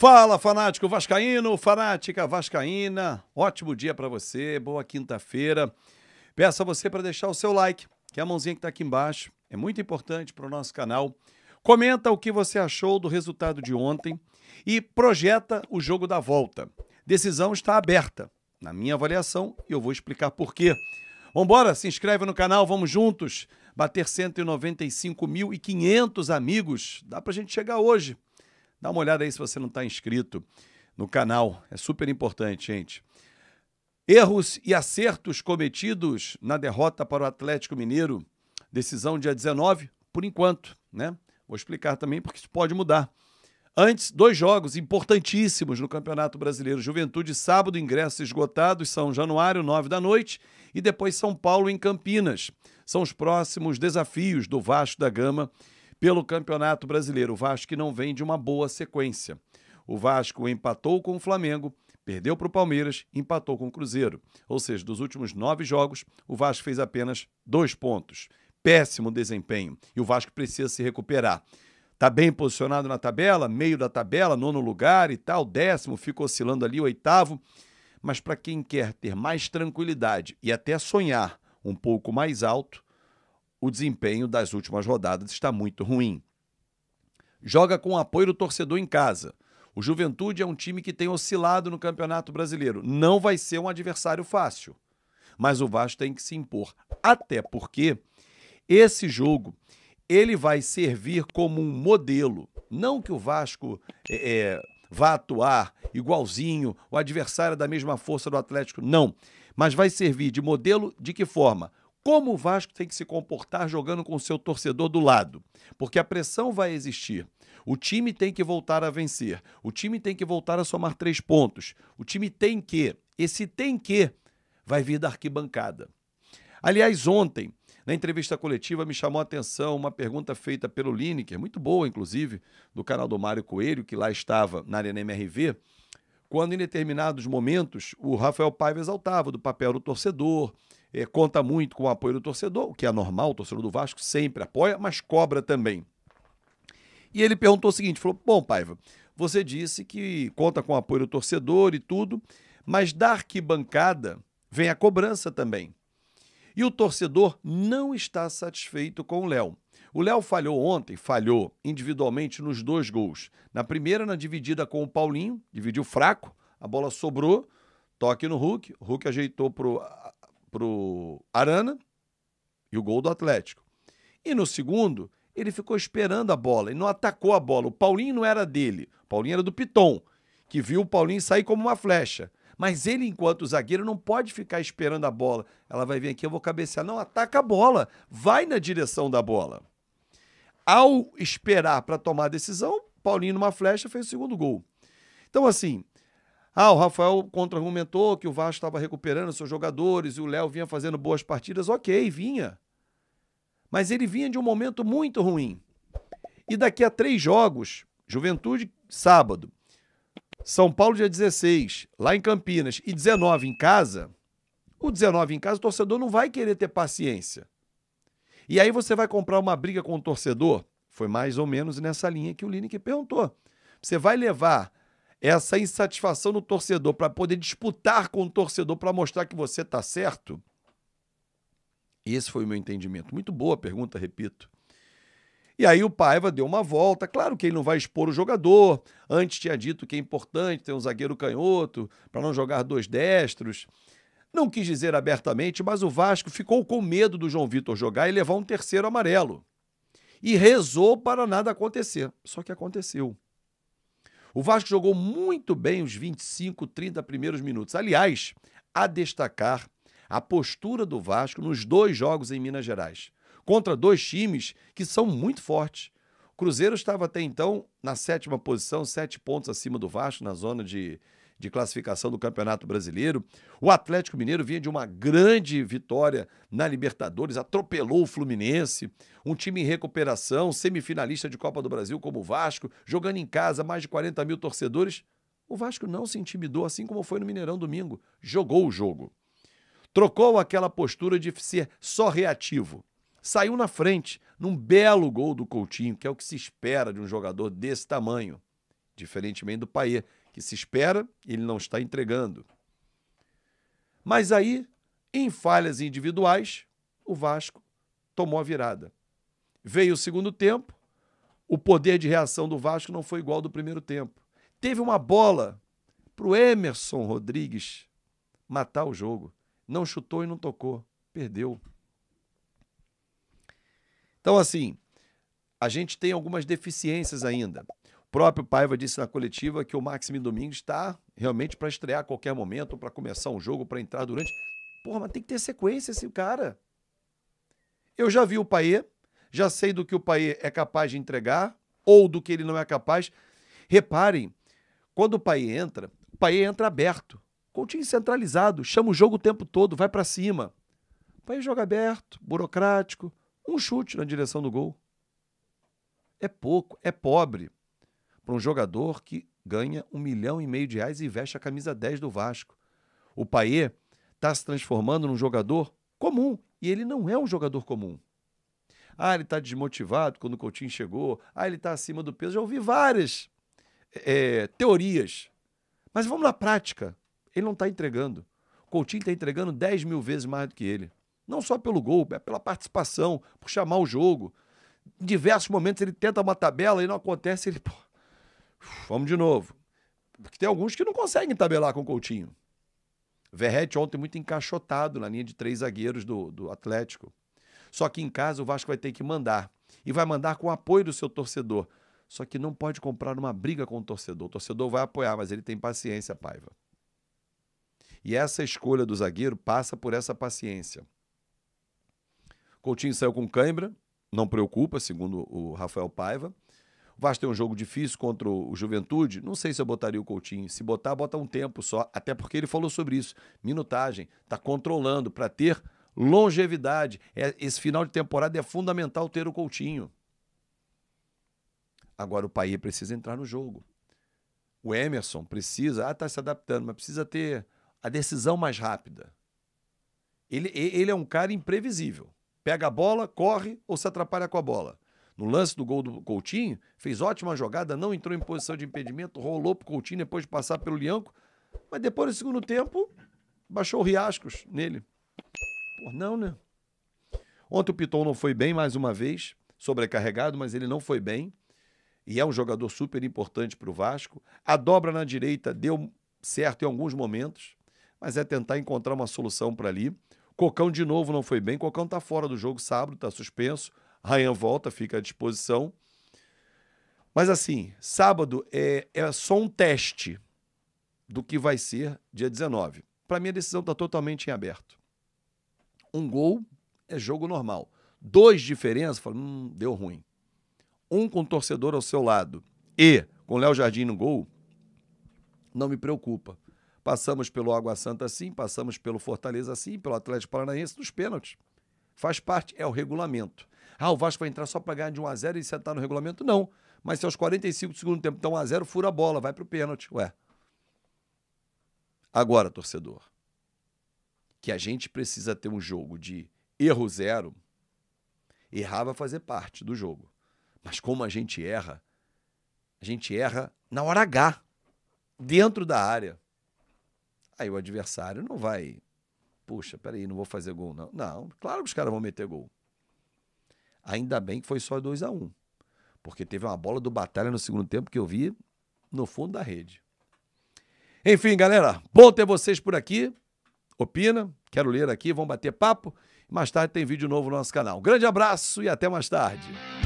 Fala, fanático vascaíno, fanática vascaína. Ótimo dia para você, boa quinta-feira. Peço a você para deixar o seu like, que é a mãozinha que está aqui embaixo. É muito importante para o nosso canal. Comenta o que você achou do resultado de ontem e projeta o jogo da volta. Decisão está aberta, na minha avaliação, e eu vou explicar por quê. Vambora, se inscreve no canal, vamos juntos bater 195.500 amigos. Dá para a gente chegar hoje. Dá uma olhada aí se você não está inscrito no canal. É super importante, gente. Erros e acertos cometidos na derrota para o Atlético Mineiro. Decisão dia 19, por enquanto, né? Vou explicar também porque isso pode mudar. Antes, dois jogos importantíssimos no Campeonato Brasileiro. Juventude, sábado, ingressos esgotados, São Januário, nove da noite, e depois São Paulo em Campinas. São os próximos desafios do Vasco da Gama pelo Campeonato Brasileiro. O Vasco não vem de uma boa sequência. O Vasco empatou com o Flamengo, perdeu para o Palmeiras, empatou com o Cruzeiro. Ou seja, dos últimos nove jogos, o Vasco fez apenas dois pontos. Péssimo desempenho e o Vasco precisa se recuperar está bem posicionado na tabela, meio da tabela, nono lugar e tal, décimo, fica oscilando ali, oitavo. Mas para quem quer ter mais tranquilidade e até sonhar um pouco mais alto, o desempenho das últimas rodadas está muito ruim. Joga com o apoio do torcedor em casa. O Juventude é um time que tem oscilado no Campeonato Brasileiro. Não vai ser um adversário fácil. Mas o Vasco tem que se impor. Até porque esse jogo ele vai servir como um modelo. Não que o Vasco é, é vá atuar igualzinho, o adversário é da mesma força do Atlético, não. Mas vai servir de modelo de que forma? como o Vasco tem que se comportar jogando com o seu torcedor do lado, porque a pressão vai existir. O time tem que voltar a vencer, o time tem que voltar a somar três pontos, o time tem que, esse tem que, vai vir da arquibancada. Aliás, ontem, na entrevista coletiva, me chamou a atenção uma pergunta feita pelo Lineker, muito boa, inclusive, do canal do Mário Coelho, que lá estava na Arena MRV, quando em determinados momentos o Rafael Paiva exaltava do papel do torcedor, é, conta muito com o apoio do torcedor, o que é normal, o torcedor do Vasco sempre apoia, mas cobra também. E ele perguntou o seguinte: falou, bom, Paiva, você disse que conta com o apoio do torcedor e tudo, mas da arquibancada vem a cobrança também. E o torcedor não está satisfeito com o Léo. O Léo falhou ontem, falhou individualmente nos dois gols. Na primeira, na dividida com o Paulinho, dividiu fraco, a bola sobrou, toque no Hulk, Hulk ajeitou pro pro Arana e o gol do Atlético. E no segundo, ele ficou esperando a bola e não atacou a bola. O Paulinho não era dele, o Paulinho era do Piton, que viu o Paulinho sair como uma flecha. Mas ele, enquanto zagueiro, não pode ficar esperando a bola. Ela vai vir aqui, eu vou cabecear. Não, ataca a bola. Vai na direção da bola. Ao esperar para tomar a decisão, Paulinho, numa flecha, fez o segundo gol. Então, assim, ah, o Rafael contra-argumentou que o Vasco estava recuperando seus jogadores e o Léo vinha fazendo boas partidas. Ok, vinha. Mas ele vinha de um momento muito ruim. E daqui a três jogos, Juventude, sábado, São Paulo, dia 16, lá em Campinas, e 19 em casa, o 19 em casa, o torcedor não vai querer ter paciência. E aí você vai comprar uma briga com o torcedor? Foi mais ou menos nessa linha que o Lineker perguntou. Você vai levar essa insatisfação no torcedor para poder disputar com o torcedor para mostrar que você está certo? Esse foi o meu entendimento. Muito boa pergunta, repito. E aí o Paiva deu uma volta. Claro que ele não vai expor o jogador. Antes tinha dito que é importante ter um zagueiro canhoto para não jogar dois destros. Não quis dizer abertamente, mas o Vasco ficou com medo do João Vitor jogar e levar um terceiro amarelo. E rezou para nada acontecer. Só que aconteceu. O Vasco jogou muito bem os 25, 30 primeiros minutos. Aliás, a destacar a postura do Vasco nos dois jogos em Minas Gerais, contra dois times que são muito fortes. O Cruzeiro estava até então na sétima posição, sete pontos acima do Vasco, na zona de, de classificação do Campeonato Brasileiro. O Atlético Mineiro vinha de uma grande vitória na Libertadores, atropelou o Fluminense, um time em recuperação, semifinalista de Copa do Brasil como o Vasco, jogando em casa, mais de 40 mil torcedores. O Vasco não se intimidou, assim como foi no Mineirão domingo. Jogou o jogo. Trocou aquela postura de ser só reativo. Saiu na frente, num belo gol do Coutinho, que é o que se espera de um jogador desse tamanho. Diferentemente do Paier, que se espera, ele não está entregando. Mas aí, em falhas individuais, o Vasco tomou a virada. Veio o segundo tempo, o poder de reação do Vasco não foi igual ao do primeiro tempo. Teve uma bola para o Emerson Rodrigues matar o jogo. Não chutou e não tocou. Perdeu. Então, assim, a gente tem algumas deficiências ainda próprio Paiva disse na coletiva que o Maxime Domingos está realmente para estrear a qualquer momento, para começar um jogo, para entrar durante. Porra, mas tem que ter sequência esse cara. Eu já vi o Paê, já sei do que o Paê é capaz de entregar ou do que ele não é capaz. Reparem, quando o Paê entra, o Paê entra aberto. Coutinho centralizado, chama o jogo o tempo todo, vai para cima. O Paê joga aberto, burocrático, um chute na direção do gol. É pouco, é pobre para um jogador que ganha um milhão e meio de reais e veste a camisa 10 do Vasco. O Paier está se transformando num jogador comum e ele não é um jogador comum. Ah, ele está desmotivado quando o Coutinho chegou. Ah, ele está acima do peso. Já ouvi várias é, teorias. Mas vamos na prática. Ele não está entregando. O Coutinho está entregando 10 mil vezes mais do que ele. Não só pelo gol, é pela participação, por chamar o jogo. Em diversos momentos ele tenta uma tabela e não acontece. Ele, pô, Vamos de novo. Porque tem alguns que não conseguem tabelar com o Coutinho. Verrete ontem muito encaixotado na linha de três zagueiros do, do Atlético. Só que em casa o Vasco vai ter que mandar. E vai mandar com o apoio do seu torcedor. Só que não pode comprar uma briga com o torcedor. O torcedor vai apoiar, mas ele tem paciência, Paiva. E essa escolha do zagueiro passa por essa paciência. Coutinho saiu com cãibra, não preocupa, segundo o Rafael Paiva. Vasco tem um jogo difícil contra o Juventude. Não sei se eu botaria o Coutinho. Se botar, bota um tempo só. Até porque ele falou sobre isso. Minutagem. Está controlando para ter longevidade. É, esse final de temporada é fundamental ter o Coutinho. Agora o Paí precisa entrar no jogo. O Emerson precisa, ah, está se adaptando, mas precisa ter a decisão mais rápida. Ele, ele é um cara imprevisível. Pega a bola, corre ou se atrapalha com a bola. No lance do gol do Coutinho, fez ótima jogada, não entrou em posição de impedimento, rolou pro Coutinho depois de passar pelo Lianco. Mas depois, no segundo tempo, baixou o Riascos nele. Pô, não, né? Ontem o Piton não foi bem, mais uma vez, sobrecarregado, mas ele não foi bem. E é um jogador super importante para o Vasco. A dobra na direita deu certo em alguns momentos, mas é tentar encontrar uma solução para ali. Cocão de novo não foi bem. Cocão está fora do jogo sábado, está suspenso. Ryan volta, fica à disposição. Mas assim, sábado é, é só um teste do que vai ser dia 19. Para mim, a decisão está totalmente em aberto. Um gol é jogo normal. Dois diferenças, fala, hum, deu ruim. Um com o torcedor ao seu lado e com Léo Jardim no gol, não me preocupa. Passamos pelo Água Santa assim, passamos pelo Fortaleza assim, pelo Atlético Paranaense nos pênaltis. Faz parte, é o regulamento. Ah, o Vasco vai entrar só para ganhar de 1 a 0 e sentar no regulamento? Não. Mas se aos 45 do segundo tempo está 1 a 0 fura a bola, vai para o pênalti. Ué. Agora, torcedor, que a gente precisa ter um jogo de erro zero, errar vai fazer parte do jogo. Mas como a gente erra, a gente erra na hora H, dentro da área. Aí o adversário não vai. Puxa, peraí, não vou fazer gol, não. Não, claro que os caras vão meter gol. Ainda bem que foi só 2 a 1 um, Porque teve uma bola do Batalha no segundo tempo que eu vi no fundo da rede. Enfim, galera, bom ter vocês por aqui. Opina, quero ler aqui, vamos bater papo. Mais tarde tem vídeo novo no nosso canal. grande abraço e até mais tarde.